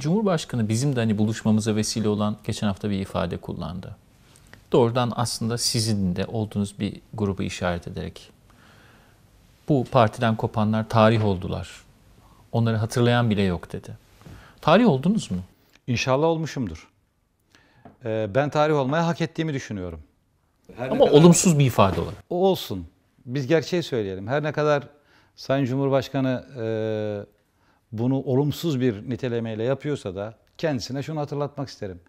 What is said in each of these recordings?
Cumhurbaşkanı bizim de hani buluşmamıza vesile olan geçen hafta bir ifade kullandı. Doğrudan aslında sizin de olduğunuz bir grubu işaret ederek bu partiden kopanlar tarih oldular. Onları hatırlayan bile yok dedi. Tarih oldunuz mu? İnşallah olmuşumdur. Ee, ben tarih olmaya hak ettiğimi düşünüyorum. Her Ama kadar... olumsuz bir ifade olarak. O olsun. Biz gerçeği söyleyelim. Her ne kadar Sayın Cumhurbaşkanı e, bunu olumsuz bir nitelemeyle yapıyorsa da kendisine şunu hatırlatmak isterim.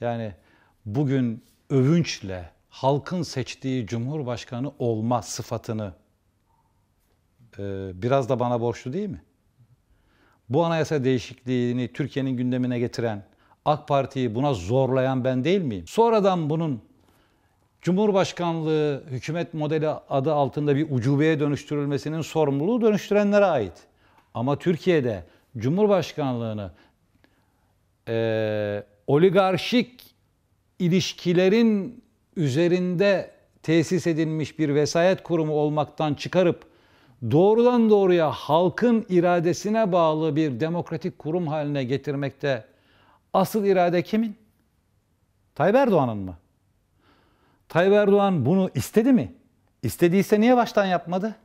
Yani bugün övünçle halkın seçtiği cumhurbaşkanı olma sıfatını e, biraz da bana borçlu değil mi? Bu anayasa değişikliğini Türkiye'nin gündemine getiren, AK Parti'yi buna zorlayan ben değil miyim? Sonradan bunun Cumhurbaşkanlığı hükümet modeli adı altında bir ucubeye dönüştürülmesinin sorumluluğu dönüştürenlere ait. Ama Türkiye'de Cumhurbaşkanlığını e, oligarşik ilişkilerin üzerinde tesis edilmiş bir vesayet kurumu olmaktan çıkarıp doğrudan doğruya halkın iradesine bağlı bir demokratik kurum haline getirmekte asıl irade kimin? Tayyip Erdoğan'ın mı? Tayyip Erdoğan bunu istedi mi? İstediyse niye baştan yapmadı?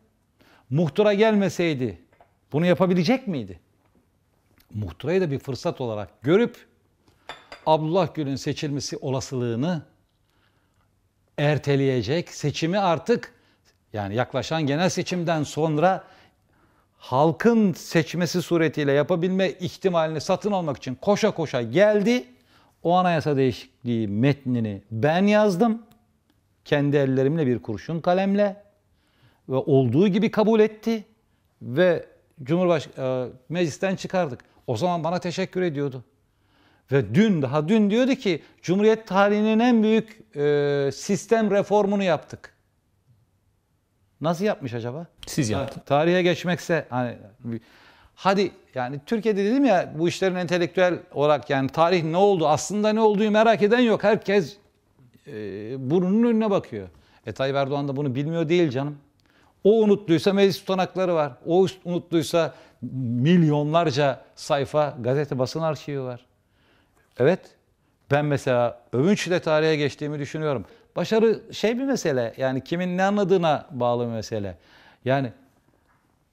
Muhtıra gelmeseydi bunu yapabilecek miydi? Muhtırayı da bir fırsat olarak görüp Abdullah Gül'ün seçilmesi olasılığını erteleyecek. Seçimi artık yani yaklaşan genel seçimden sonra halkın seçmesi suretiyle yapabilme ihtimalini satın almak için koşa koşa geldi. O anayasa değişikliği metnini ben yazdım. Kendi ellerimle bir kurşun kalemle ve olduğu gibi kabul etti ve Cumhurbaş e, meclisten çıkardık. O zaman bana teşekkür ediyordu. Ve dün daha dün diyordu ki Cumhuriyet tarihinin en büyük e, sistem reformunu yaptık. Nasıl yapmış acaba? Siz yaptınız. Ha, tarihe geçmekse hani hadi yani Türkiye'de dedim ya bu işlerin entelektüel olarak yani tarih ne oldu aslında ne olduğu merak eden yok. Herkes e, burnunun önüne bakıyor. E Tayyip Erdoğan da bunu bilmiyor değil canım. O unuttuysa meclis tutanakları var. O unuttuysa milyonlarca sayfa gazete basın arşivi var. Evet. Ben mesela övünçle tarihe geçtiğimi düşünüyorum. Başarı şey bir mesele. Yani kimin ne anladığına bağlı bir mesele. Yani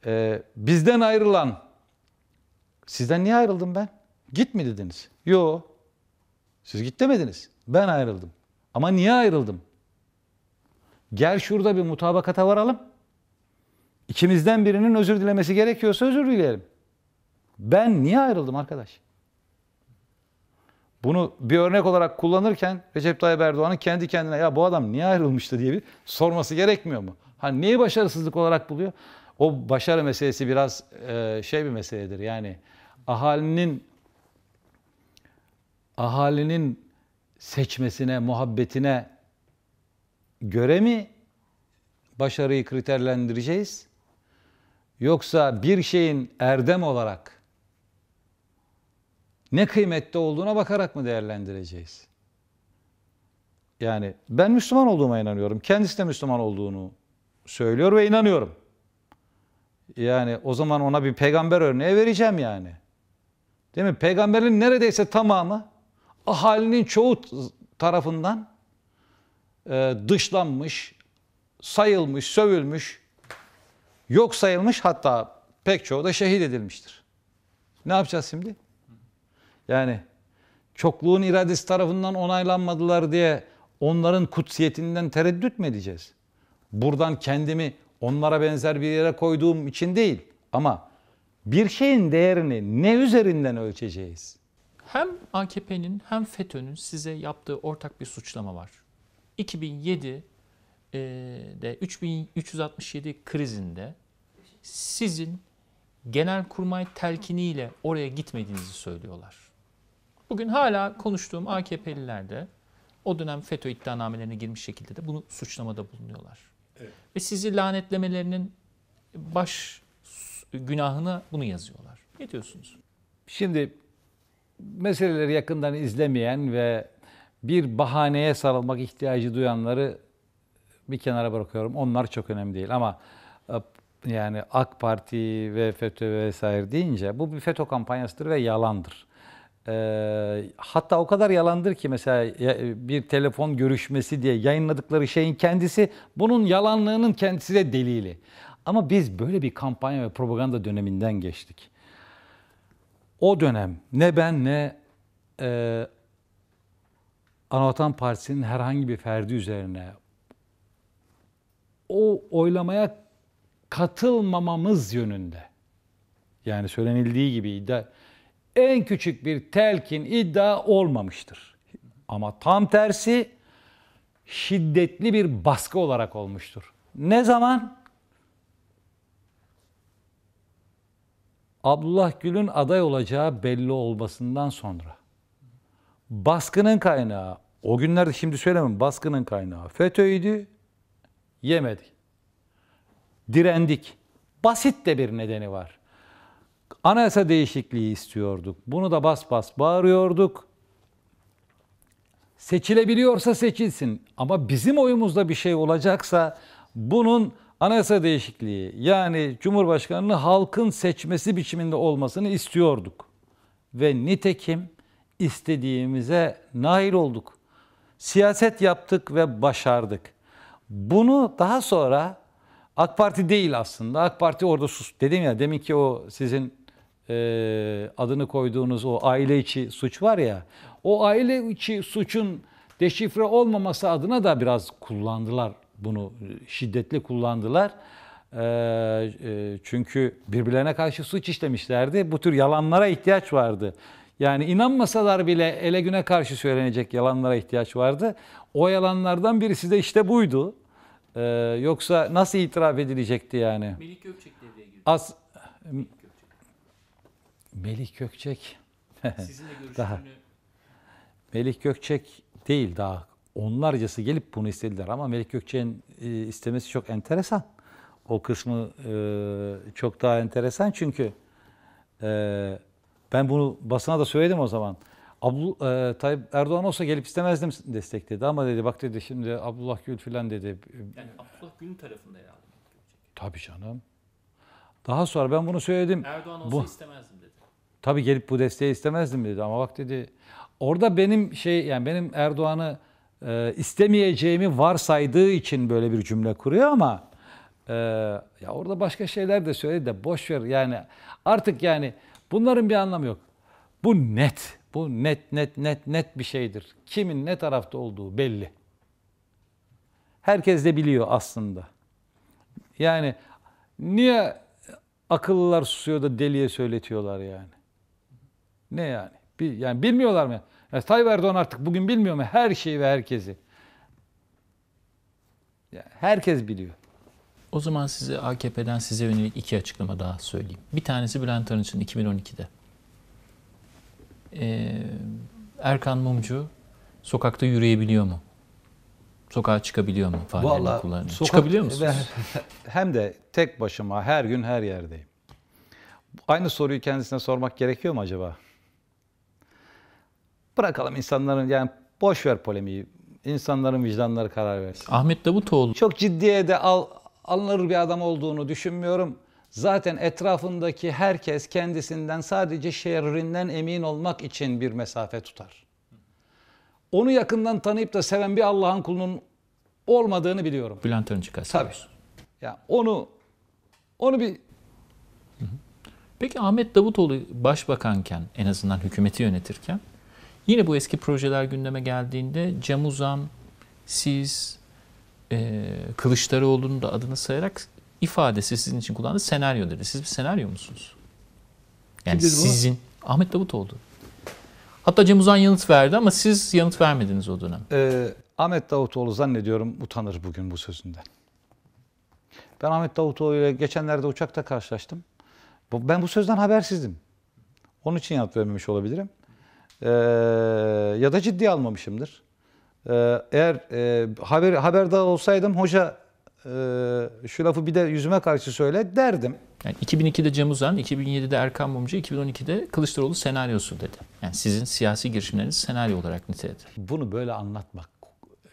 e, bizden ayrılan sizden niye ayrıldım ben? Git mi dediniz? Yo. Siz git demediniz. Ben ayrıldım. Ama niye ayrıldım? Gel şurada bir mutabakata varalım. İkimizden birinin özür dilemesi gerekiyorsa özür dileyelim. Ben niye ayrıldım arkadaş? Bunu bir örnek olarak kullanırken Recep Tayyip Erdoğan'ın kendi kendine ya bu adam niye ayrılmıştı diye bir sorması gerekmiyor mu? Hani niye başarısızlık olarak buluyor? O başarı meselesi biraz e, şey bir meseledir. Yani ahalinin ahalinin seçmesine, muhabbetine göre mi başarıyı kriterlendireceğiz? Yoksa bir şeyin erdem olarak ne kıymette olduğuna bakarak mı değerlendireceğiz? Yani ben Müslüman olduğuma inanıyorum. Kendisi de Müslüman olduğunu söylüyor ve inanıyorum. Yani o zaman ona bir peygamber örneği vereceğim yani. Değil mi? Peygamberin neredeyse tamamı ahalinin çoğu tarafından e, dışlanmış, sayılmış, sövülmüş, yok sayılmış hatta pek çoğu da şehit edilmiştir. Ne yapacağız şimdi? Yani çokluğun iradesi tarafından onaylanmadılar diye onların kutsiyetinden tereddüt mü edeceğiz? Buradan kendimi onlara benzer bir yere koyduğum için değil ama bir şeyin değerini ne üzerinden ölçeceğiz? Hem AKP'nin hem FETÖ'nün size yaptığı ortak bir suçlama var. 2007'de 3367 krizinde sizin genel kurmay telkiniyle oraya gitmediğinizi söylüyorlar. Bugün hala konuştuğum AKP'liler de o dönem FETÖ iddianamelerine girmiş şekilde de bunu suçlamada bulunuyorlar. Evet. Ve sizi lanetlemelerinin baş günahına bunu yazıyorlar. Ne diyorsunuz? Şimdi meseleleri yakından izlemeyen ve bir bahaneye sarılmak ihtiyacı duyanları bir kenara bırakıyorum. Onlar çok önemli değil ama yani AK Parti ve FETÖ vesaire deyince bu bir FETÖ kampanyasıdır ve yalandır. E, hatta o kadar yalandır ki mesela e, bir telefon görüşmesi diye yayınladıkları şeyin kendisi bunun yalanlığının kendisi de delili. Ama biz böyle bir kampanya ve propaganda döneminden geçtik. O dönem ne ben ne e, Anavatan Partisi'nin herhangi bir ferdi üzerine o oylamaya katılmamamız yönünde. Yani söylenildiği gibi iddia en küçük bir telkin iddia olmamıştır. Ama tam tersi şiddetli bir baskı olarak olmuştur. Ne zaman? Abdullah Gül'ün aday olacağı belli olmasından sonra. Baskının kaynağı, o günlerde şimdi söylemem, baskının kaynağı FETÖ'ydü, yemedi direndik. Basit de bir nedeni var. Anayasa değişikliği istiyorduk. Bunu da bas bas bağırıyorduk. Seçilebiliyorsa seçilsin ama bizim oyumuzda bir şey olacaksa bunun anayasa değişikliği yani Cumhurbaşkanı'nı halkın seçmesi biçiminde olmasını istiyorduk. Ve nitekim istediğimize nail olduk. Siyaset yaptık ve başardık. Bunu daha sonra AK Parti değil aslında. AK Parti orada sus. Dedim ya demin ki o sizin e, adını koyduğunuz o aile içi suç var ya. O aile içi suçun deşifre olmaması adına da biraz kullandılar bunu. Şiddetli kullandılar. E, e, çünkü birbirlerine karşı suç işlemişlerdi. Bu tür yalanlara ihtiyaç vardı. Yani inanmasalar bile ele güne karşı söylenecek yalanlara ihtiyaç vardı. O yalanlardan birisi de işte buydu. Ee, yoksa nasıl itiraf edilecekti yani? Melih Gökçek devreye girdi. As Melih Gökçek. Melih daha. Melih Gökçek değil daha. Onlarcası gelip bunu istediler ama Melih Gökçek'in e, istemesi çok enteresan. O kısmı e, çok daha enteresan çünkü e, ben bunu basına da söyledim o zaman. Ablu, e, Tayyip Erdoğan olsa gelip istemezdim destekledi ama dedi bak dedi şimdi Abdullah Gül filan dedi. Yani Abdullah Gül'ün tarafında yer aldı. Tabii canım. Daha sonra ben bunu söyledim. Erdoğan olsa bu, istemezdim dedi. Tabii gelip bu desteği istemezdim dedi ama bak dedi orada benim şey yani benim Erdoğan'ı e, istemeyeceğimi varsaydığı için böyle bir cümle kuruyor ama e, ya orada başka şeyler de söyledi de boş ver yani artık yani bunların bir anlamı yok. Bu net. Bu net net net net bir şeydir. Kimin ne tarafta olduğu belli. Herkes de biliyor aslında. Yani niye akıllılar susuyor da deliye söyletiyorlar yani? Ne yani? Bir, yani bilmiyorlar mı? Yani Tayyip Erdoğan artık bugün bilmiyor mu her şeyi ve herkesi? Yani herkes biliyor. O zaman size AKP'den size yönelik iki açıklama daha söyleyeyim. Bir tanesi Bülent Arınç'ın 2012'de ee, Erkan Mumcu sokakta yürüyebiliyor mu? Sokağa çıkabiliyor mu faaliyetini kullanıyor? Sokak, Çıkabiliyor musunuz? Hem de tek başıma her gün her yerdeyim. Aynı soruyu kendisine sormak gerekiyor mu acaba? Bırakalım insanların yani boş ver polemiği. İnsanların vicdanları karar versin. Ahmet Davutoğlu. Çok ciddiye de al, alınır bir adam olduğunu düşünmüyorum. Zaten etrafındaki herkes kendisinden sadece şerrinden emin olmak için bir mesafe tutar. Onu yakından tanıyıp da seven bir Allah'ın kulunun olmadığını biliyorum. Bülent Arınç'ı kastediyorsun. Tabii. Ya onu onu bir Peki Ahmet Davutoğlu başbakanken en azından hükümeti yönetirken yine bu eski projeler gündeme geldiğinde Cem Uzan, siz, e, Kılıçdaroğlu'nun da adını sayarak ifadesi sizin için kullandığı senaryo dedi. Siz bir senaryo musunuz? Yani Kim sizin. Bunu? Ahmet Davutoğlu. Hatta Cem Uzan yanıt verdi ama siz yanıt vermediniz o dönem. Ee, Ahmet Davutoğlu zannediyorum utanır bugün bu sözünden. Ben Ahmet Davutoğlu ile geçenlerde uçakta karşılaştım. Ben bu sözden habersizdim. Onun için yanıt vermemiş olabilirim. Ee, ya da ciddi almamışımdır. Ee, eğer e, haber haberdar olsaydım hoca ee, şu lafı bir de yüzüme karşı söyle derdim. Yani 2002'de Cem Uzan, 2007'de Erkan Mumcu, 2012'de Kılıçdaroğlu senaryosu dedi. Yani sizin siyasi girişimleriniz senaryo olarak niteledi. Bunu böyle anlatmak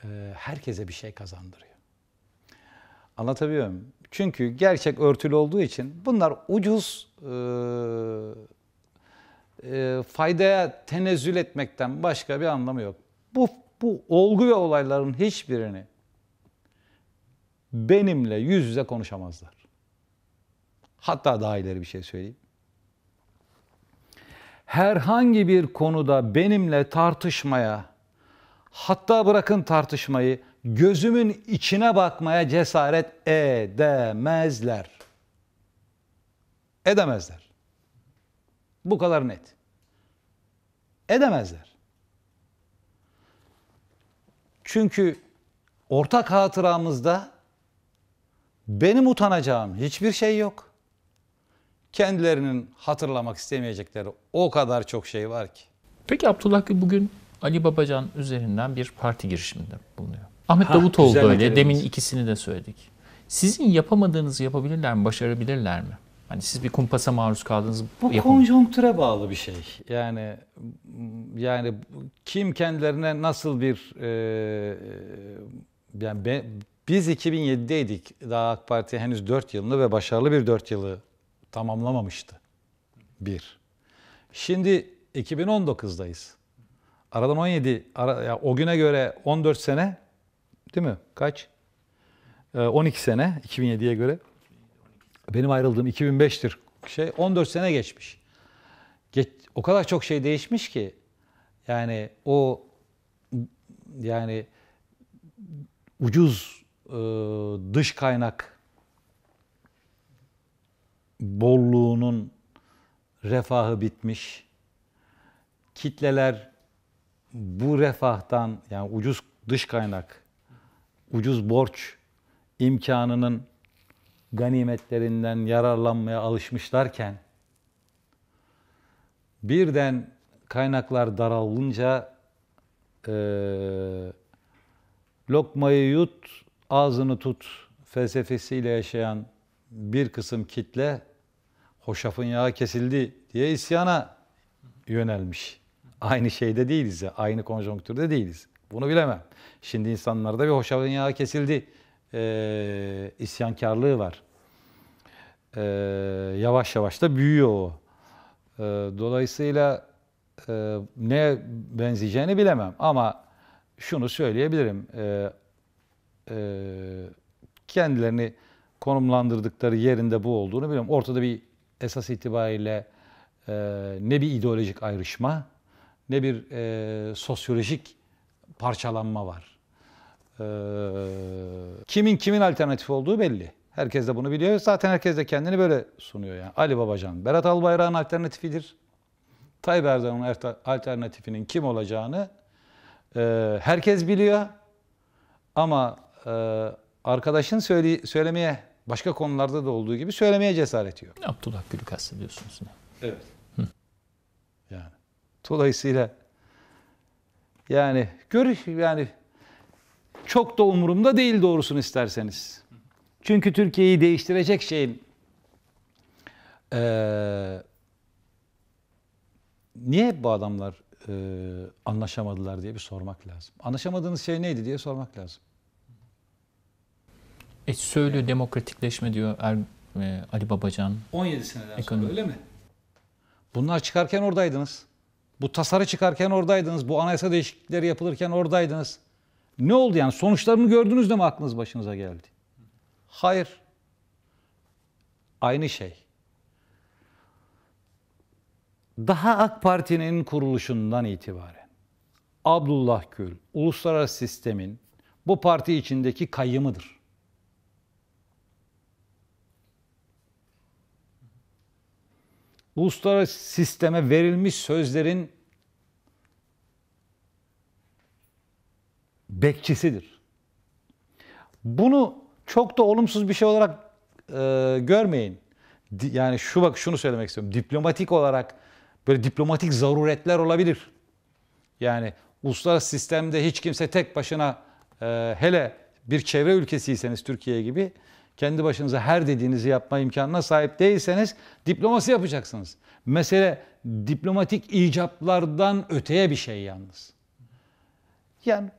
e, herkese bir şey kazandırıyor. Anlatabiliyor muyum? Çünkü gerçek örtülü olduğu için bunlar ucuz e, e, faydaya tenezzül etmekten başka bir anlamı yok. Bu, bu olgu ve olayların hiçbirini benimle yüz yüze konuşamazlar. Hatta daha ileri bir şey söyleyeyim. Herhangi bir konuda benimle tartışmaya, hatta bırakın tartışmayı, gözümün içine bakmaya cesaret edemezler. Edemezler. Bu kadar net. Edemezler. Çünkü ortak hatıramızda benim utanacağım hiçbir şey yok. Kendilerinin hatırlamak istemeyecekleri o kadar çok şey var ki. Peki Abdullah Gül bugün Ali Babacan üzerinden bir parti girişiminde bulunuyor. Ahmet ha, Davutoğlu öyle. Demin ikisini de söyledik. Sizin yapamadığınızı yapabilirler mi? Başarabilirler mi? Hani siz bir kumpasa maruz kaldınız. Bu konjonktüre bağlı bir şey. Yani yani kim kendilerine nasıl bir e, e yani be, biz 2007'deydik. Daha AK Parti henüz 4 yılını ve başarılı bir 4 yılı tamamlamamıştı. Bir. Şimdi 2019'dayız. Aradan 17, ara, ya o güne göre 14 sene değil mi? Kaç? Ee, 12 sene 2007'ye göre. Benim ayrıldığım 2005'tir şey. 14 sene geçmiş. Geç, o kadar çok şey değişmiş ki yani o yani ucuz e, dış kaynak bolluğunun refahı bitmiş. Kitleler bu refahtan yani ucuz dış kaynak, ucuz borç imkanının ganimetlerinden yararlanmaya alışmışlarken birden kaynaklar daralınca e, lokmayı yut ağzını tut felsefesiyle yaşayan bir kısım kitle hoşafın yağı kesildi diye isyana yönelmiş. Aynı şeyde değiliz ya, aynı konjonktürde değiliz. Bunu bilemem. Şimdi insanlarda bir hoşafın yağı kesildi e, isyankarlığı var. E, yavaş yavaş da büyüyor o. E, dolayısıyla e, neye benzeyeceğini bilemem ama şunu söyleyebilirim. E, e, kendilerini konumlandırdıkları yerinde bu olduğunu biliyorum. Ortada bir esas itibariyle e, ne bir ideolojik ayrışma ne bir e, sosyolojik parçalanma var. kimin kimin alternatif olduğu belli. Herkes de bunu biliyor. Zaten herkes de kendini böyle sunuyor. Yani. Ali Babacan, Berat Albayrak'ın alternatifidir. Tayyip Erdoğan'ın alternatifinin kim olacağını herkes biliyor. Ama e, arkadaşın söyle, söylemeye başka konularda da olduğu gibi söylemeye cesaret yok. Abdullah Gül'ü kastediyorsunuz. ne? Evet. Hı. Yani dolayısıyla yani görüş yani çok da umurumda değil doğrusunu isterseniz. Çünkü Türkiye'yi değiştirecek şeyin ee, niye bu adamlar e, anlaşamadılar diye bir sormak lazım. Anlaşamadığınız şey neydi diye sormak lazım. E, söylüyor demokratikleşme diyor er, e, Ali Babacan. 17 seneden Ekonomi. sonra öyle mi? Bunlar çıkarken oradaydınız. Bu tasarı çıkarken oradaydınız. Bu anayasa değişiklikleri yapılırken oradaydınız. Ne oldu yani? Sonuçlarını gördünüz de mi aklınız başınıza geldi? Hayır. Aynı şey. Daha AK Parti'nin kuruluşundan itibaren Abdullah Gül, uluslararası sistemin bu parti içindeki kayyımıdır. uluslararası sisteme verilmiş sözlerin bekçisidir. Bunu çok da olumsuz bir şey olarak e, görmeyin. Yani şu bak şunu söylemek istiyorum. Diplomatik olarak böyle diplomatik zaruretler olabilir. Yani uluslararası sistemde hiç kimse tek başına e, hele bir çevre ülkesiyseniz Türkiye gibi kendi başınıza her dediğinizi yapma imkanına sahip değilseniz diplomasi yapacaksınız. Mesele diplomatik icaplardan öteye bir şey yalnız. Yani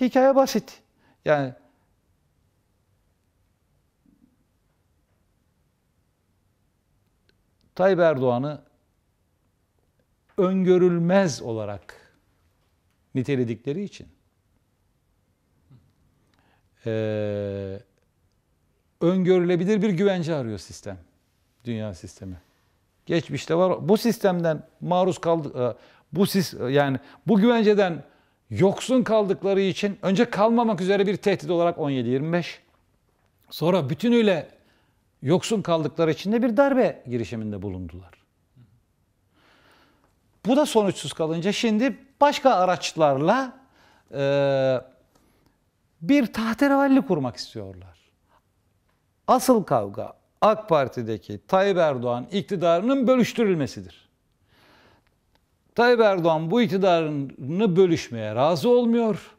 hikaye basit. Yani Tayyip Erdoğan'ı öngörülmez olarak niteledikleri için ee, öngörülebilir bir güvence arıyor sistem. Dünya sistemi. Geçmişte var. Bu sistemden maruz kaldı e, bu sis e, yani bu güvenceden yoksun kaldıkları için önce kalmamak üzere bir tehdit olarak 17 25 sonra bütünüyle yoksun kaldıkları için de bir darbe girişiminde bulundular. Bu da sonuçsuz kalınca şimdi başka araçlarla e, bir tahterevalli kurmak istiyorlar. Asıl kavga AK Parti'deki Tayyip Erdoğan iktidarının bölüştürülmesidir. Tayyip Erdoğan bu iktidarını bölüşmeye razı olmuyor.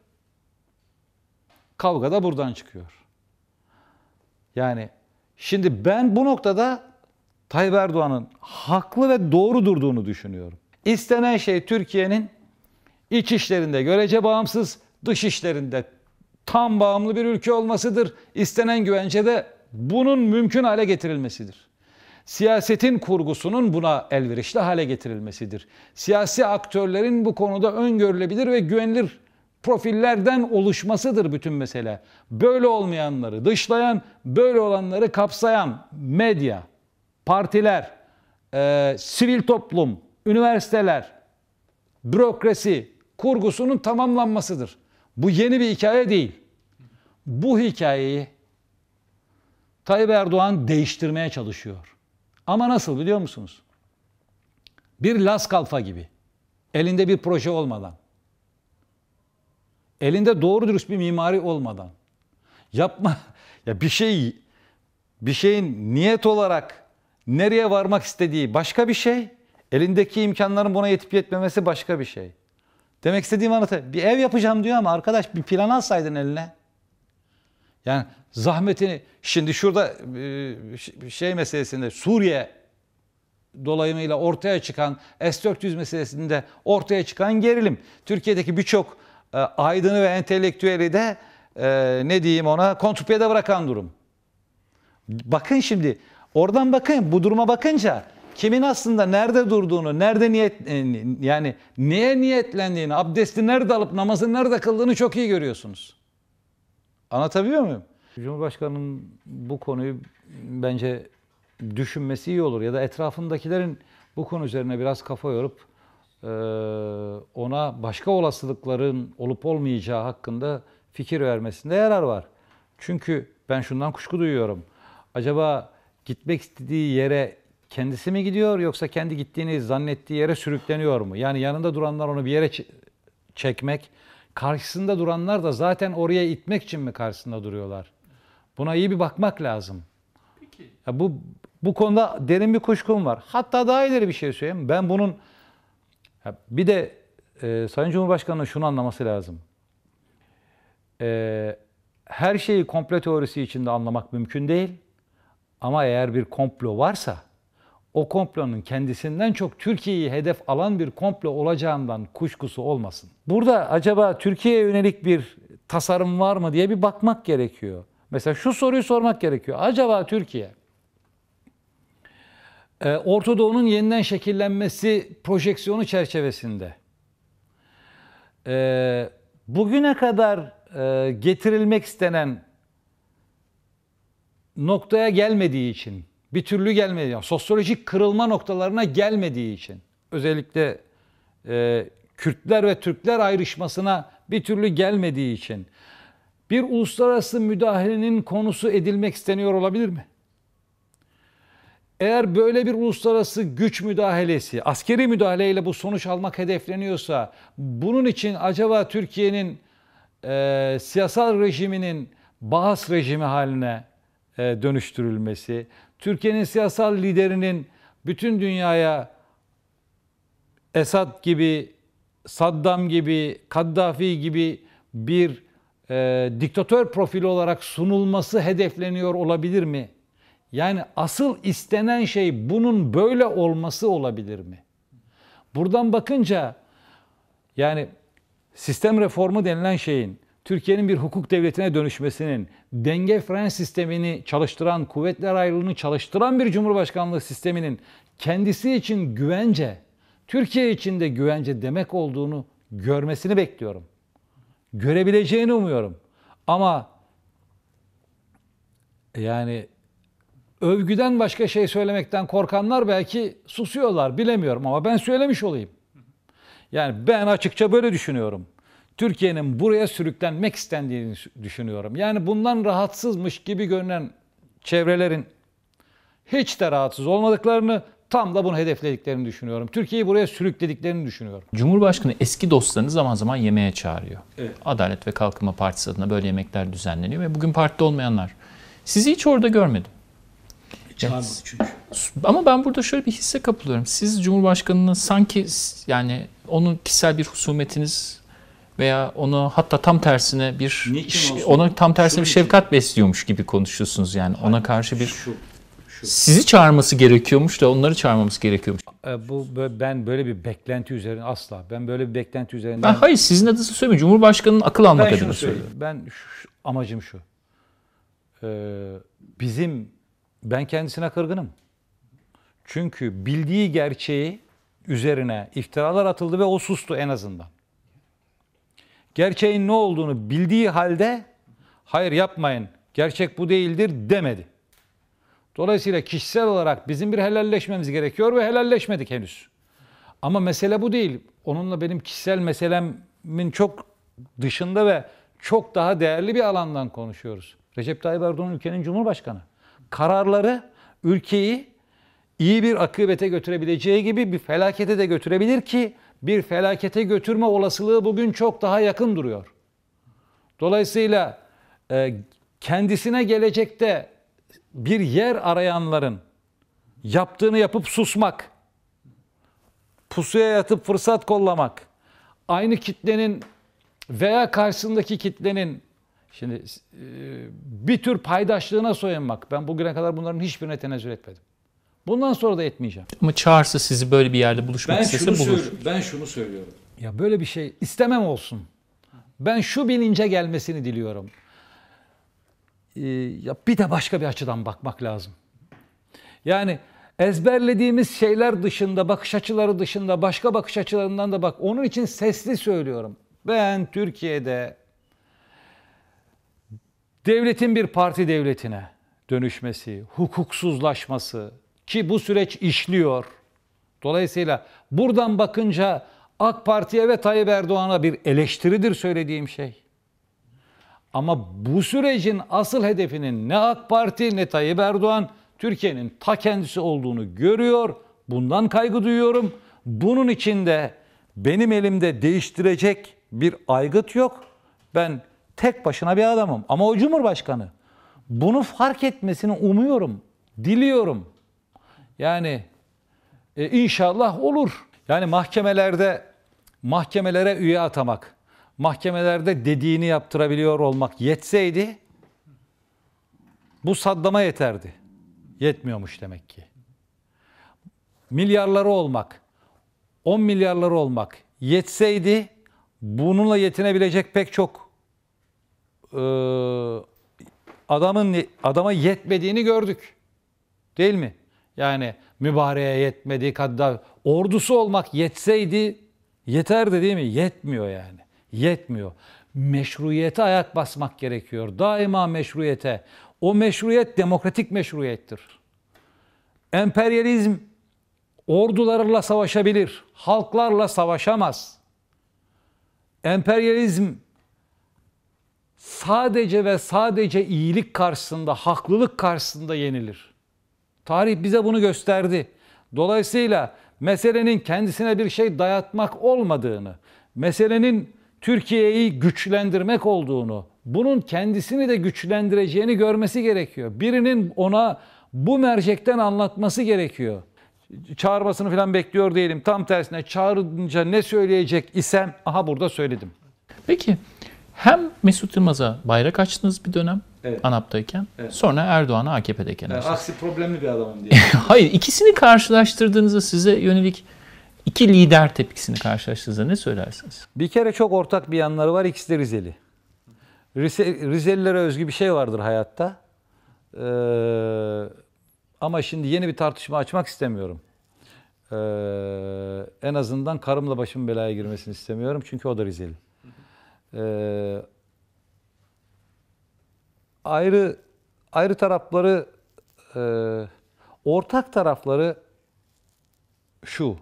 Kavga da buradan çıkıyor. Yani şimdi ben bu noktada Tayyip Erdoğan'ın haklı ve doğru durduğunu düşünüyorum. İstenen şey Türkiye'nin iç işlerinde görece bağımsız, dış işlerinde tam bağımlı bir ülke olmasıdır. İstenen güvence de bunun mümkün hale getirilmesidir. Siyasetin kurgusunun buna elverişli hale getirilmesidir. Siyasi aktörlerin bu konuda öngörülebilir ve güvenilir profillerden oluşmasıdır bütün mesele. Böyle olmayanları dışlayan, böyle olanları kapsayan medya, partiler, e, sivil toplum, üniversiteler, bürokrasi kurgusunun tamamlanmasıdır. Bu yeni bir hikaye değil. Bu hikayeyi Tayyip Erdoğan değiştirmeye çalışıyor. Ama nasıl biliyor musunuz? Bir Las Kalfa gibi. Elinde bir proje olmadan. Elinde doğru dürüst bir mimari olmadan. Yapma ya bir şey bir şeyin niyet olarak nereye varmak istediği başka bir şey. Elindeki imkanların buna yetip yetmemesi başka bir şey. Demek istediğim anlatı. Bir ev yapacağım diyor ama arkadaş bir plan alsaydın eline. Yani zahmetini şimdi şurada e, şey meselesinde Suriye dolayımıyla ortaya çıkan S-400 meselesinde ortaya çıkan gerilim. Türkiye'deki birçok e, aydını ve entelektüeli de e, ne diyeyim ona kontrpiyede bırakan durum. Bakın şimdi oradan bakın bu duruma bakınca kimin aslında nerede durduğunu, nerede niyet yani neye niyetlendiğini, abdesti nerede alıp namazı nerede kıldığını çok iyi görüyorsunuz. Anlatabiliyor muyum? Cumhurbaşkanının bu konuyu bence düşünmesi iyi olur ya da etrafındakilerin bu konu üzerine biraz kafa yorup e, ona başka olasılıkların olup olmayacağı hakkında fikir vermesinde yarar var. Çünkü ben şundan kuşku duyuyorum. Acaba gitmek istediği yere kendisi mi gidiyor yoksa kendi gittiğini zannettiği yere sürükleniyor mu? Yani yanında duranlar onu bir yere çekmek Karşısında duranlar da zaten oraya itmek için mi karşısında duruyorlar? Buna iyi bir bakmak lazım. Peki. Ya bu bu konuda derin bir kuşkum var. Hatta daha ileri bir şey söyleyeyim. Ben bunun bir de e, Sayın Cumhurbaşkanı'nın şunu anlaması lazım. E, her şeyi komplo teorisi içinde anlamak mümkün değil. Ama eğer bir komplo varsa o komplonun kendisinden çok Türkiye'yi hedef alan bir komplo olacağından kuşkusu olmasın. Burada acaba Türkiye'ye yönelik bir tasarım var mı diye bir bakmak gerekiyor. Mesela şu soruyu sormak gerekiyor. Acaba Türkiye e, Orta Doğu'nun yeniden şekillenmesi projeksiyonu çerçevesinde e, bugüne kadar e, getirilmek istenen noktaya gelmediği için bir türlü gelmedi. Yani sosyolojik kırılma noktalarına gelmediği için özellikle e, Kürtler ve Türkler ayrışmasına bir türlü gelmediği için bir uluslararası müdahalenin konusu edilmek isteniyor olabilir mi? Eğer böyle bir uluslararası güç müdahalesi, askeri müdahaleyle bu sonuç almak hedefleniyorsa, bunun için acaba Türkiye'nin e, siyasal rejiminin Bağız rejimi haline e, dönüştürülmesi, Türkiye'nin siyasal liderinin bütün dünyaya Esad gibi, Saddam gibi, Kaddafi gibi bir e, diktatör profili olarak sunulması hedefleniyor olabilir mi? Yani asıl istenen şey bunun böyle olması olabilir mi? Buradan bakınca yani sistem reformu denilen şeyin Türkiye'nin bir hukuk devletine dönüşmesinin, denge fren sistemini çalıştıran, kuvvetler ayrılığını çalıştıran bir cumhurbaşkanlığı sisteminin kendisi için güvence, Türkiye için de güvence demek olduğunu görmesini bekliyorum. Görebileceğini umuyorum. Ama yani övgüden başka şey söylemekten korkanlar belki susuyorlar bilemiyorum ama ben söylemiş olayım. Yani ben açıkça böyle düşünüyorum. Türkiye'nin buraya sürüklenmek istendiğini düşünüyorum. Yani bundan rahatsızmış gibi görünen çevrelerin hiç de rahatsız olmadıklarını tam da bunu hedeflediklerini düşünüyorum. Türkiye'yi buraya sürüklediklerini düşünüyorum. Cumhurbaşkanı eski dostlarını zaman zaman yemeğe çağırıyor. Evet. Adalet ve Kalkınma Partisi adına böyle yemekler düzenleniyor ve bugün partide olmayanlar. Sizi hiç orada görmedim. Çağırmadı çünkü. Ama ben burada şöyle bir hisse kapılıyorum. Siz Cumhurbaşkanı'nın sanki yani onun kişisel bir husumetiniz veya onu hatta tam tersine bir ona tam tersine bir şefkat besliyormuş gibi konuşuyorsunuz yani. ona karşı bir sizi çağırması gerekiyormuş da onları çağırmamız gerekiyormuş. E, bu ben böyle bir beklenti üzerine asla. Ben böyle bir beklenti üzerine Ben hayır sizin adınızı söylemiyorum. Cumhurbaşkanının akıl almak ben adına söylüyorum. Ben şu, amacım şu. Ee, bizim ben kendisine kırgınım. Çünkü bildiği gerçeği üzerine iftiralar atıldı ve o sustu en azından gerçeğin ne olduğunu bildiği halde hayır yapmayın, gerçek bu değildir demedi. Dolayısıyla kişisel olarak bizim bir helalleşmemiz gerekiyor ve helalleşmedik henüz. Ama mesele bu değil. Onunla benim kişisel meselemin çok dışında ve çok daha değerli bir alandan konuşuyoruz. Recep Tayyip Erdoğan ülkenin Cumhurbaşkanı. Kararları ülkeyi iyi bir akıbete götürebileceği gibi bir felakete de götürebilir ki bir felakete götürme olasılığı bugün çok daha yakın duruyor. Dolayısıyla e, kendisine gelecekte bir yer arayanların yaptığını yapıp susmak, pusuya yatıp fırsat kollamak, aynı kitlenin veya karşısındaki kitlenin şimdi e, bir tür paydaşlığına soyunmak. Ben bugüne kadar bunların hiçbirine tenezzül etmedim. Bundan sonra da etmeyeceğim. Ama çağırsa sizi böyle bir yerde buluşmak ben istese şunu bulur. Ben şunu söylüyorum. Ya böyle bir şey istemem olsun. Ben şu bilince gelmesini diliyorum. Ee, ya bir de başka bir açıdan bakmak lazım. Yani ezberlediğimiz şeyler dışında, bakış açıları dışında, başka bakış açılarından da bak. Onun için sesli söylüyorum. Ben Türkiye'de devletin bir parti devletine dönüşmesi, hukuksuzlaşması, ki bu süreç işliyor. Dolayısıyla buradan bakınca AK Parti'ye ve Tayyip Erdoğan'a bir eleştiridir söylediğim şey. Ama bu sürecin asıl hedefinin ne AK Parti ne Tayyip Erdoğan Türkiye'nin ta kendisi olduğunu görüyor. Bundan kaygı duyuyorum. Bunun içinde benim elimde değiştirecek bir aygıt yok. Ben tek başına bir adamım ama o Cumhurbaşkanı. Bunu fark etmesini umuyorum, diliyorum. Yani e, inşallah olur. Yani mahkemelerde mahkemelere üye atamak, mahkemelerde dediğini yaptırabiliyor olmak yetseydi bu saddama yeterdi. Yetmiyormuş demek ki. Milyarları olmak, 10 milyarları olmak yetseydi bununla yetinebilecek pek çok e, adamın adama yetmediğini gördük. Değil mi? Yani mübareğe yetmedi Kaddafi. Ordusu olmak yetseydi yeterdi değil mi? Yetmiyor yani. Yetmiyor. Meşruiyete ayak basmak gerekiyor. Daima meşruiyete. O meşruiyet demokratik meşruiyettir. Emperyalizm ordularla savaşabilir, halklarla savaşamaz. Emperyalizm sadece ve sadece iyilik karşısında, haklılık karşısında yenilir. Tarih bize bunu gösterdi. Dolayısıyla meselenin kendisine bir şey dayatmak olmadığını, meselenin Türkiye'yi güçlendirmek olduğunu, bunun kendisini de güçlendireceğini görmesi gerekiyor. Birinin ona bu mercekten anlatması gerekiyor. Çağırmasını falan bekliyor diyelim. Tam tersine çağırınca ne söyleyecek isem aha burada söyledim. Peki hem Mesut Yılmaz'a bayrak açtınız bir dönem evet. ANAP'tayken. Evet. Sonra Erdoğan'a AKP'deyken. Yani aksi problemli bir adamım diye. Hayır ikisini karşılaştırdığınızda size yönelik iki lider tepkisini karşılaştığınızda ne söylersiniz? Bir kere çok ortak bir yanları var. İkisi de Rizeli. Rize, Rizelilere özgü bir şey vardır hayatta. Ee, ama şimdi yeni bir tartışma açmak istemiyorum. Ee, en azından karımla başım belaya girmesini istemiyorum. Çünkü o da Rizeli e, ayrı ayrı tarafları e, ortak tarafları şu.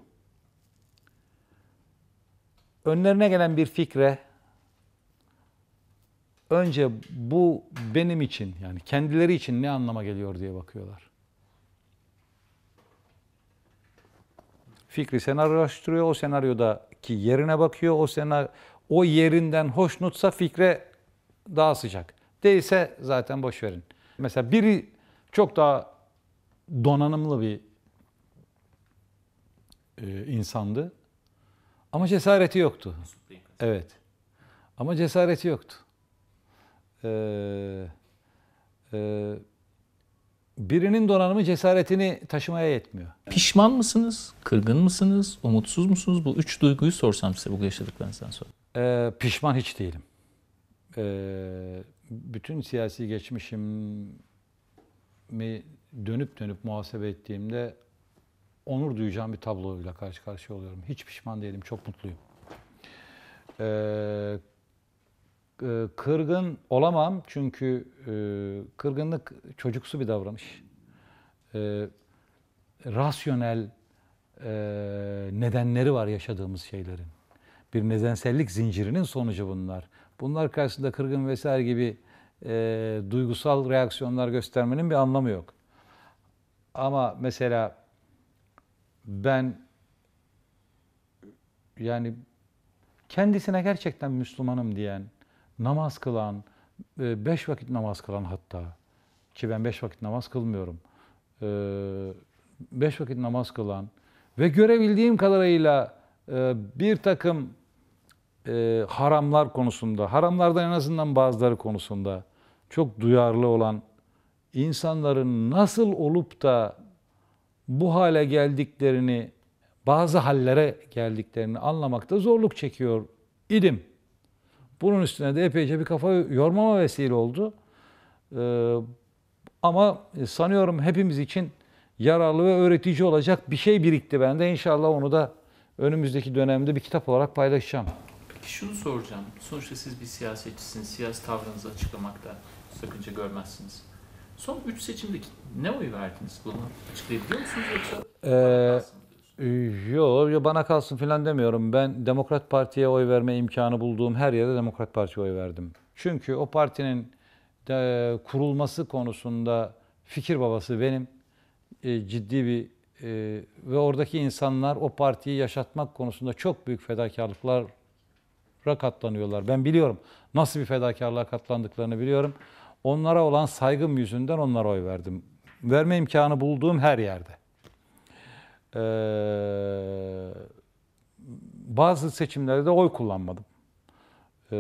Önlerine gelen bir fikre önce bu benim için yani kendileri için ne anlama geliyor diye bakıyorlar. Fikri senaryolaştırıyor, o senaryodaki yerine bakıyor, o senaryo o yerinden hoşnutsa fikre daha sıcak. Değilse zaten boş verin. Mesela biri çok daha donanımlı bir e, insandı. Ama cesareti yoktu. Evet. Ama cesareti yoktu. Ee, e, birinin donanımı cesaretini taşımaya yetmiyor. Pişman mısınız? Kırgın mısınız? Umutsuz musunuz? Bu üç duyguyu sorsam size bu yaşadıklarınızdan sonra. Ee, pişman hiç değilim. Ee, bütün siyasi geçmişimi dönüp dönüp muhasebe ettiğimde onur duyacağım bir tabloyla karşı karşıya oluyorum. Hiç pişman değilim, çok mutluyum. Ee, ee, kırgın olamam çünkü e, kırgınlık çocuksu bir davranış. Ee, rasyonel e, nedenleri var yaşadığımız şeylerin. Bir nedensellik zincirinin sonucu bunlar. Bunlar karşısında kırgın vesaire gibi e, duygusal reaksiyonlar göstermenin bir anlamı yok. Ama mesela ben yani kendisine gerçekten Müslümanım diyen namaz kılan, e, beş vakit namaz kılan hatta ki ben beş vakit namaz kılmıyorum. E, beş vakit namaz kılan ve görebildiğim kadarıyla e, bir takım haramlar konusunda, haramlardan en azından bazıları konusunda çok duyarlı olan insanların nasıl olup da bu hale geldiklerini, bazı hallere geldiklerini anlamakta zorluk çekiyor idim. Bunun üstüne de epeyce bir kafa yormama vesile oldu. Ee, ama sanıyorum hepimiz için yararlı ve öğretici olacak bir şey birikti bende. İnşallah onu da önümüzdeki dönemde bir kitap olarak paylaşacağım. Peki şunu soracağım. Sonuçta siz bir siyasetçisiniz. Siyasi tavrınızı açıklamakta sakınca görmezsiniz. Son 3 seçimdeki ne oy verdiniz? Bunu açıklayabiliyor musunuz yoksa? Ee, Yok yo bana kalsın filan demiyorum. Ben Demokrat Parti'ye oy verme imkanı bulduğum her yerde Demokrat Parti'ye oy verdim. Çünkü o partinin de kurulması konusunda fikir babası benim. E, ciddi bir e, ve oradaki insanlar o partiyi yaşatmak konusunda çok büyük fedakarlıklara katlanıyorlar. Ben biliyorum nasıl bir fedakarlığa katlandıklarını biliyorum. Onlara olan saygım yüzünden onlara oy verdim. Verme imkanı bulduğum her yerde e, bazı seçimlerde de oy kullanmadım. E,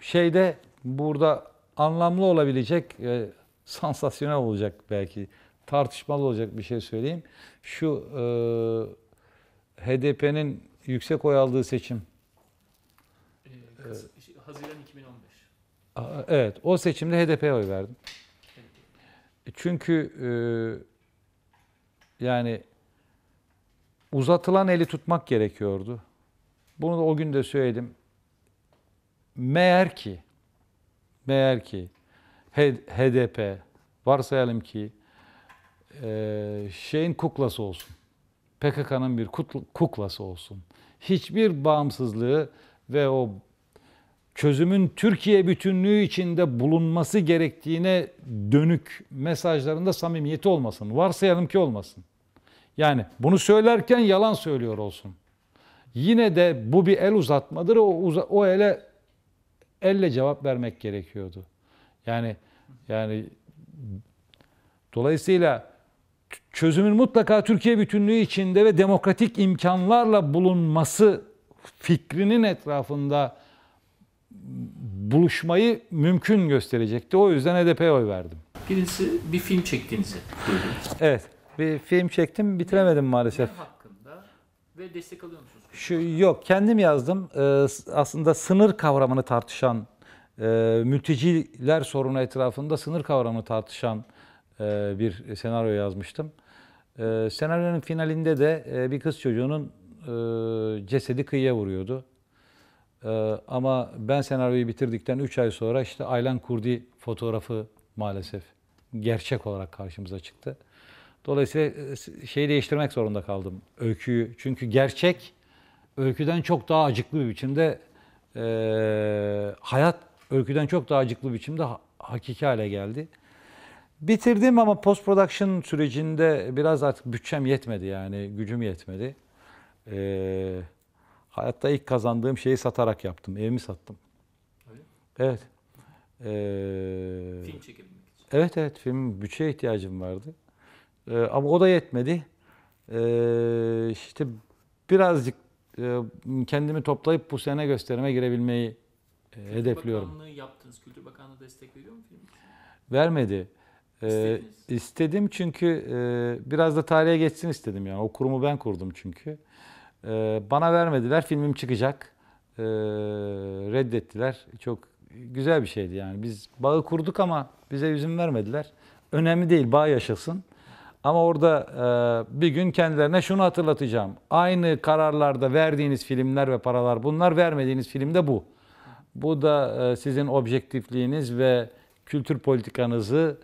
şeyde burada anlamlı olabilecek, e, sansasyonel olacak belki, tartışmalı olacak bir şey söyleyeyim. Şu e, HDP'nin yüksek oy aldığı seçim. Ee, şey, Haziran 2015. evet, o seçimde HDP'ye oy verdim. E, çünkü e, yani uzatılan eli tutmak gerekiyordu. Bunu da o gün de söyledim. Meğer ki, meğer ki HDP, varsayalım ki şeyin kuklası olsun. PKK'nın bir kuklası olsun. Hiçbir bağımsızlığı ve o çözümün Türkiye bütünlüğü içinde bulunması gerektiğine dönük mesajlarında samimiyeti olmasın. Varsayalım ki olmasın. Yani bunu söylerken yalan söylüyor olsun. Yine de bu bir el uzatmadır. O, uza, o ele elle cevap vermek gerekiyordu. Yani yani dolayısıyla çözümün mutlaka Türkiye bütünlüğü içinde ve demokratik imkanlarla bulunması fikrinin etrafında buluşmayı mümkün gösterecekti. O yüzden HDP'ye oy verdim. Birisi bir film çektiğinizi duydum. Evet bir film çektim bitiremedim maalesef. Ne hakkında ve destek alıyor musunuz? Şu, yok kendim yazdım. Ee, aslında sınır kavramını tartışan, e, mülteciler sorunu etrafında sınır kavramını tartışan e, bir senaryo yazmıştım. E, senaryonun finalinde de e, bir kız çocuğunun e, cesedi kıyıya vuruyordu. Ee, ama ben senaryoyu bitirdikten 3 ay sonra işte Aylan Kurdi fotoğrafı maalesef gerçek olarak karşımıza çıktı. Dolayısıyla e, şeyi değiştirmek zorunda kaldım öyküyü. Çünkü gerçek öyküden çok daha acıklı bir biçimde e, hayat öyküden çok daha acıklı bir biçimde hakiki hale geldi. Bitirdim ama post production sürecinde biraz artık bütçem yetmedi yani gücüm yetmedi. Ee, hayatta ilk kazandığım şeyi satarak yaptım. Evimi sattım. Öyle Evet. Ee, Film çekebilmek için. Evet evet film bütçeye ihtiyacım vardı. E, ama o da yetmedi. E, işte birazcık e, kendimi toplayıp bu sene gösterime girebilmeyi e, Kültür hedefliyorum. Bakanlığı yaptınız. Kültür Bakanlığı destek veriyor mu film Vermedi. E, istedim çünkü e, biraz da tarihe geçsin istedim yani. O kurumu ben kurdum çünkü. E, bana vermediler. Filmim çıkacak. E, reddettiler. Çok güzel bir şeydi yani. Biz bağı kurduk ama bize yüzüm vermediler. Önemli değil. Bağ yaşasın. Ama orada e, bir gün kendilerine şunu hatırlatacağım. Aynı kararlarda verdiğiniz filmler ve paralar bunlar, vermediğiniz film de bu. Bu da e, sizin objektifliğiniz ve kültür politikanızı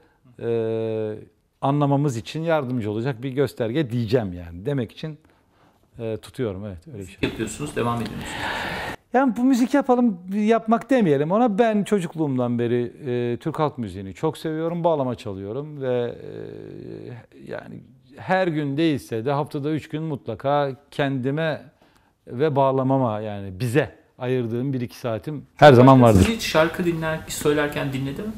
e, anlamamız için yardımcı olacak bir gösterge diyeceğim yani. Demek için e, tutuyorum evet öyle bir şey. Yapıyorsunuz, devam ediyorsunuz. Yani bu müzik yapalım, yapmak demeyelim ona. Ben çocukluğumdan beri e, Türk halk müziğini çok seviyorum. Bağlama çalıyorum ve e, yani her gün değilse de haftada üç gün mutlaka kendime ve bağlamama yani bize ayırdığım bir iki saatim her zaman vardır. Siz hiç şarkı dinler, söylerken dinledi mi?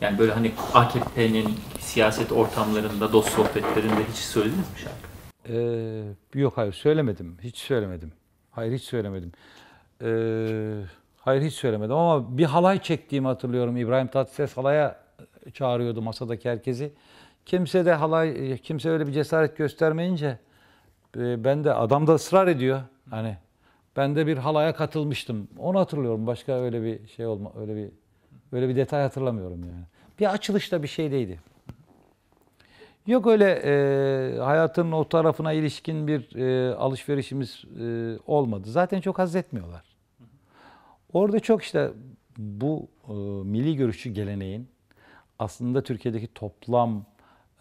Yani böyle hani AKP'nin siyaset ortamlarında, dost sohbetlerinde hiç söylediniz mi şarkı? Ee, yok hayır söylemedim. Hiç söylemedim. Hayır hiç söylemedim. Ee, hayır hiç söylemedim ama bir halay çektiğimi hatırlıyorum. İbrahim Tatlıses halaya çağırıyordu masadaki herkesi. Kimse de halay, kimse öyle bir cesaret göstermeyince e, ben de adam da ısrar ediyor. Hani ben de bir halaya katılmıştım. Onu hatırlıyorum. Başka öyle bir şey olma, öyle bir öyle bir detay hatırlamıyorum yani. Bir açılışta bir şeydeydi. Yok öyle e, hayatın o tarafına ilişkin bir e, alışverişimiz e, olmadı. Zaten çok haz etmiyorlar. Orada çok işte bu e, milli görüşçü geleneğin aslında Türkiye'deki toplam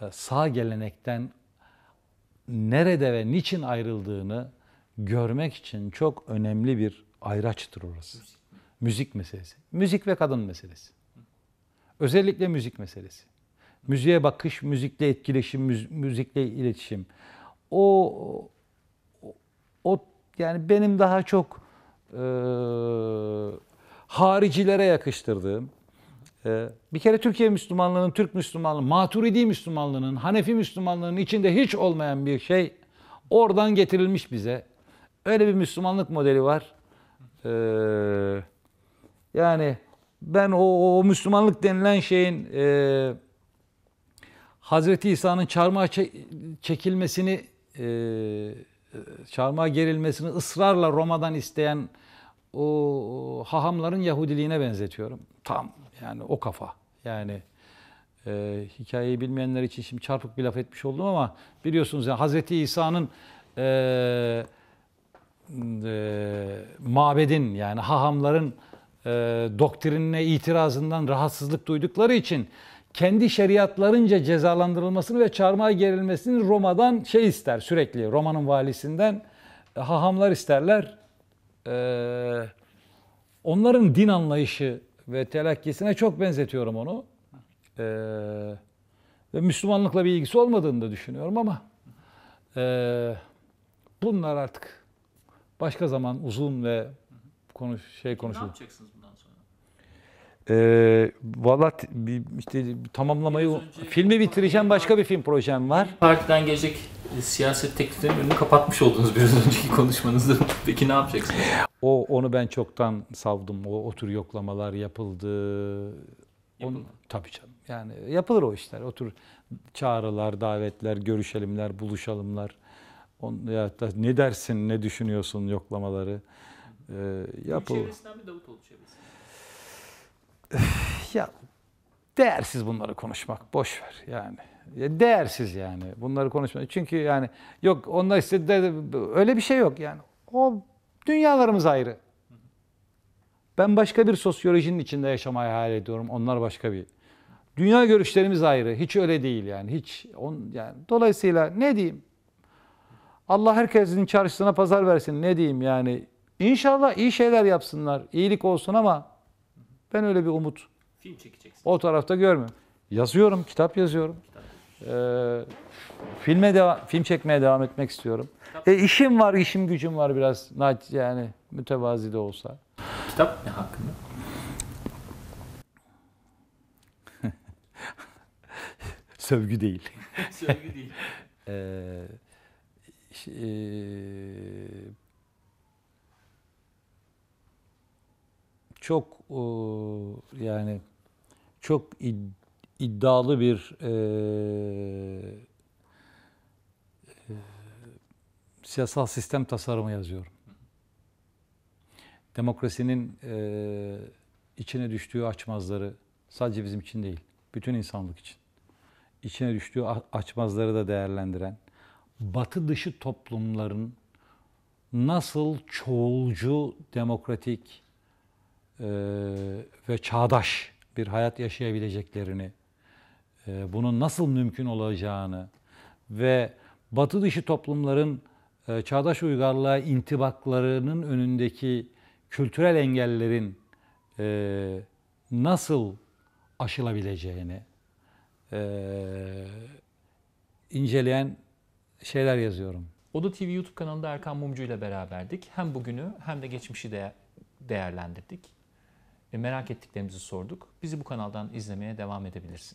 e, sağ gelenekten nerede ve niçin ayrıldığını görmek için çok önemli bir ayraçtır orası. Müzik, Müzik meselesi. Müzik ve kadın meselesi. Özellikle müzik meselesi. Müziğe bakış, müzikle etkileşim, müzikle iletişim. O o yani benim daha çok e, haricilere yakıştırdığım e, bir kere Türkiye Müslümanlığının, Türk Müslümanlığının, Maturidi Müslümanlığının, Hanefi Müslümanlığının içinde hiç olmayan bir şey oradan getirilmiş bize. Öyle bir Müslümanlık modeli var. E, yani ben o, o Müslümanlık denilen şeyin e, Hazreti İsa'nın çarmıha çekilmesini, e, çarmıha gerilmesini ısrarla Roma'dan isteyen o hahamların Yahudiliğine benzetiyorum. Tam yani o kafa. Yani e, hikayeyi bilmeyenler için şimdi çarpık bir laf etmiş oldum ama biliyorsunuz yani Hazreti İsa'nın e, e, mabedin yani hahamların e, doktrinine itirazından rahatsızlık duydukları için kendi şeriatlarınca cezalandırılmasını ve çarmıha gerilmesini Roma'dan şey ister sürekli. Roma'nın valisinden e, hahamlar isterler. E, onların din anlayışı ve telakkisine çok benzetiyorum onu. E, ve Müslümanlıkla bir ilgisi olmadığını da düşünüyorum ama bunlar artık başka zaman uzun ve konuş şey konuşulur. Ne yapacaksınız ee, Valla işte tamamlamayı filmi bitireceğim başka bir film projem var. Partiden gelecek e, siyaset tekliflerinin önünü kapatmış oldunuz biraz önceki konuşmanızda. Peki ne yapacaksınız? O onu ben çoktan savdum. O, o tür yoklamalar yapıldı. Onu, tabii canım. Yani yapılır o işler. O tür çağrılar, davetler, görüşelimler, buluşalımlar. On, ya da ne dersin, ne düşünüyorsun yoklamaları. Ee, yapılır. bir Davutoğlu çevresi. ya değersiz bunları konuşmak. Boş ver yani. Ya değersiz yani bunları konuşmak. Çünkü yani yok onlar istedi öyle bir şey yok yani. O dünyalarımız ayrı. Ben başka bir sosyolojinin içinde yaşamayı hayal ediyorum. Onlar başka bir. Dünya görüşlerimiz ayrı. Hiç öyle değil yani. Hiç on, yani dolayısıyla ne diyeyim? Allah herkesin çarşısına pazar versin. Ne diyeyim yani? İnşallah iyi şeyler yapsınlar. iyilik olsun ama ben öyle bir umut Film çekeceksin. o tarafta görmüyorum. Yazıyorum, kitap yazıyorum. Ee, filme devam, film çekmeye devam etmek istiyorum. E, işim var, işim gücüm var biraz yani mütevazi de olsa. Kitap ne hakkında? Sövgü değil. Sövgü değil. ee, e, çok e, yani çok id, iddialı bir e, e, siyasal sistem tasarımı yazıyorum. Demokrasinin e, içine düştüğü açmazları sadece bizim için değil, bütün insanlık için. İçine düştüğü açmazları da değerlendiren, batı dışı toplumların nasıl çoğulcu, demokratik, e, ve çağdaş bir hayat yaşayabileceklerini, e, bunun nasıl mümkün olacağını ve batı dışı toplumların e, çağdaş uygarlığa intibaklarının önündeki kültürel engellerin e, nasıl aşılabileceğini e, inceleyen şeyler yazıyorum. Oda TV YouTube kanalında Erkan Mumcu ile beraberdik. Hem bugünü hem de geçmişi de değerlendirdik merak ettiklerimizi sorduk. Bizi bu kanaldan izlemeye devam edebilirsiniz.